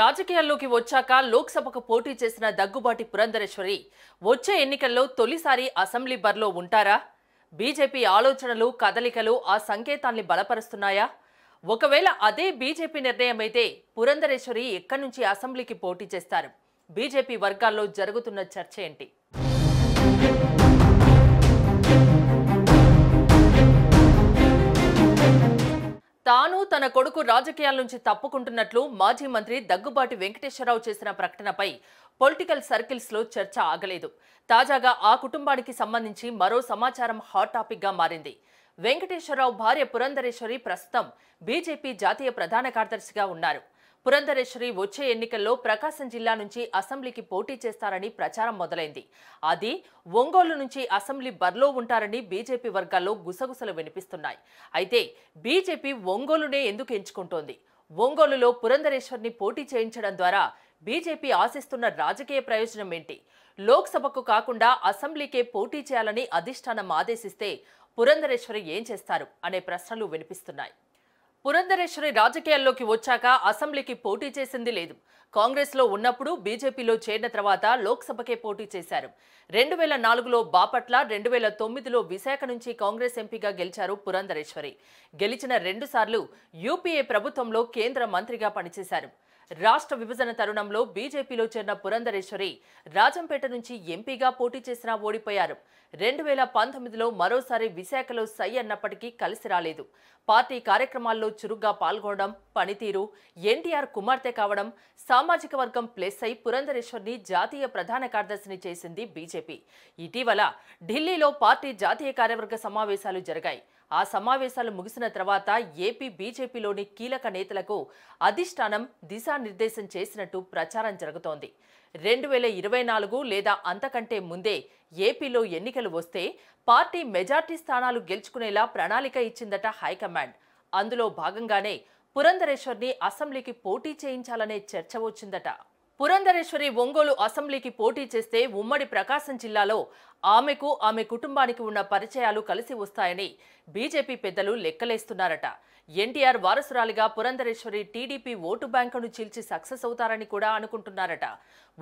రాజకీయాల్లోకి వచ్చాక లోక్సభకు పోటీ చేసిన దగ్గుబాటి పురంధరేశ్వరి వచ్చే ఎన్నికల్లో తొలిసారి అసెంబ్లీ బర్లో ఉంటారా బీజేపీ ఆలోచనలు కదలికలు ఆ సంకేతాన్ని బలపరుస్తున్నాయా ఒకవేళ అదే బీజేపీ నిర్ణయమైతే పురంధరేశ్వరి ఎక్కడి నుంచి అసెంబ్లీకి పోటీ చేస్తారు బీజేపీ వర్గాల్లో జరుగుతున్న చర్చ ఏంటి తన కొడుకు రాజకీయాల నుంచి తప్పుకుంటున్నట్లు మాజీ మంత్రి దగ్గుబాటి వెంకటేశ్వరరావు చేసిన ప్రకటనపై పొలిటికల్ సర్కిల్స్ లో చర్చ ఆగలేదు తాజాగా ఆ కుటుంబానికి సంబంధించి మరో సమాచారం హాట్ టాపిక్ గా మారింది వెంకటేశ్వరరావు భార్య పురంధరేశ్వరి ప్రస్తుతం బీజేపీ జాతీయ ప్రధాన కార్యదర్శిగా ఉన్నారు పురంధరేశ్వరి వచ్చే ఎన్నికల్లో ప్రకాశం జిల్లా నుంచి అసెంబ్లీకి పోటీ చేస్తారని ప్రచారం మొదలైంది అది ఒంగోలు నుంచి అసెంబ్లీ బరిలో ఉంటారని బీజేపీ వర్గాల్లో గుసగుసలు వినిపిస్తున్నాయి అయితే బీజేపీ ఒంగోలునే ఎందుకు ఎంచుకుంటోంది ఒంగోలులో పురంధరేశ్వరిని పోటీ చేయించడం ద్వారా బీజేపీ ఆశిస్తున్న రాజకీయ ప్రయోజనం ఏంటి లోక్సభకు కాకుండా అసెంబ్లీకే పోటీ చేయాలని అధిష్టానం ఆదేశిస్తే పురంధరేశ్వరి ఏం చేస్తారు అనే ప్రశ్నలు వినిపిస్తున్నాయి పురంధరేశ్వరి రాజకీయాల్లోకి వచ్చాక అసెంబ్లీకి పోటీ చేసింది లేదు కాంగ్రెస్లో ఉన్నప్పుడు బీజేపీలో చేరిన తర్వాత లోక్సభకే పోటీ చేశారు రెండు వేల నాలుగులో బాపట్ల రెండు వేల తొమ్మిదిలో విశాఖ నుంచి కాంగ్రెస్ ఎంపీగా గెలిచారు పురంధరేశ్వరి గెలిచిన రెండుసార్లు యూపీఏ ప్రభుత్వంలో కేంద్ర మంత్రిగా పనిచేశారు రాష్ట్ర విభజన తరుణంలో బీజేపీలో చేరిన పురంధరేశ్వరి రాజంపేట నుంచి ఎంపీగా పోటీ చేసినా ఓడిపోయారు రెండు వేల పంతొమ్మిదిలో మరోసారి విశాఖలో సై అన్నప్పటికీ కలిసి రాలేదు పార్టీ కార్యక్రమాల్లో చురుగ్గా పాల్గొనడం పనితీరు ఎన్టీఆర్ కుమార్తె కావడం సామాజిక వర్గం ప్లస్ అయి పురంధరేశ్వర్ని జాతీయ ప్రధాన కార్యదర్శిని చేసింది బీజేపీ ఇటీవల ఢిల్లీలో పార్టీ జాతీయ కార్యవర్గ సమావేశాలు జరిగాయి ఆ సమావేశాలు ముగిసిన తర్వాత ఏపీ బీజేపీలోని కీలక నేతలకు అధిష్టానం దిశానిర్దేశం చేసినట్టు ప్రచారం జరుగుతోంది రెండు వేల ఇరవై నాలుగు లేదా అంతకంటే ముందే ఏపీలో ఎన్నికలు వస్తే పార్టీ మెజార్టీ స్థానాలు గెలుచుకునేలా ప్రణాళిక ఇచ్చిందట హైకమాండ్ అందులో భాగంగానే పురంధరేశ్వర్ని అసెంబ్లీకి పోటీ చేయించాలనే చర్చ వచ్చిందట పురంధరేశ్వరి ఒంగోలు అసెంబ్లీకి పోటీ చేస్తే ఉమ్మడి ప్రకాశం జిల్లాలో ఆమెకు ఆమె కుటుంబానికి ఉన్న పరిచయాలు కలిసి వస్తాయని బీజేపీ పెద్దలు లెక్కలేస్తున్నారట ఎన్టీఆర్ వారసురాలిగా పురంధరేశ్వరి టీడీపీ ఓటు బ్యాంకును చీల్చి సక్సెస్ అవుతారని కూడా అనుకుంటున్నారట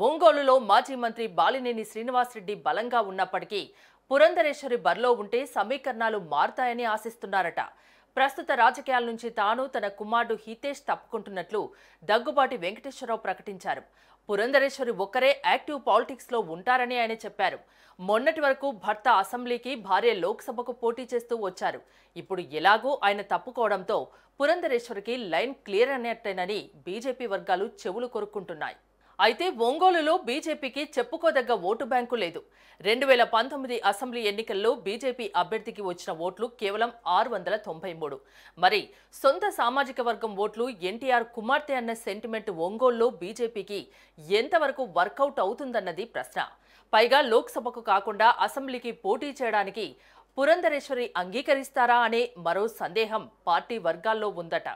ఒంగోలులో మాజీ మంత్రి బాలినేని శ్రీనివాసరెడ్డి బలంగా ఉన్నప్పటికీ పురంధరేశ్వరి బరిలో ఉంటే సమీకరణాలు మారుతాయని ఆశిస్తున్నారట ప్రస్తుత రాజకీయాల నుంచి తాను తన కుమారుడు హితేష్ తప్పుకుంటున్నట్లు దగ్గుబాటి వెంకటేశ్వరరావు ప్రకటించారు పురంధరేశ్వరి ఒక్కరే యాక్టివ్ పాలిటిక్స్లో ఉంటారని ఆయన చెప్పారు మొన్నటి వరకు భర్త అసెంబ్లీకి భార్య లోక్సభకు పోటీ చేస్తూ వచ్చారు ఇప్పుడు ఎలాగూ ఆయన తప్పుకోవడంతో పురంధరేశ్వరికి లైన్ క్లియర్ అనేట్టేనని బీజేపీ వర్గాలు చెవులు కొరుక్కుంటున్నాయి అయితే ఒంగోలులో బీజేపీకి చెప్పుకోదగ్గ ఓటు బ్యాంకు లేదు రెండు వేల పంతొమ్మిది అసెంబ్లీ ఎన్నికల్లో బీజేపీ అభ్యర్థికి వచ్చిన ఓట్లు కేవలం ఆరు వందల తొంభై మూడు మరి సొంత సామాజిక వర్గం ఓట్లు ఎన్టీఆర్ కుమార్తె అన్న సెంటిమెంట్ ఒంగోలులో బీజేపీకి ఎంతవరకు వర్కౌట్ అవుతుందన్నది ప్రశ్న పైగా లోక్సభకు కాకుండా అసెంబ్లీకి పోటీ చేయడానికి పురంధరేశ్వరి అంగీకరిస్తారా అనే మరో సందేహం పార్టీ వర్గాల్లో ఉందట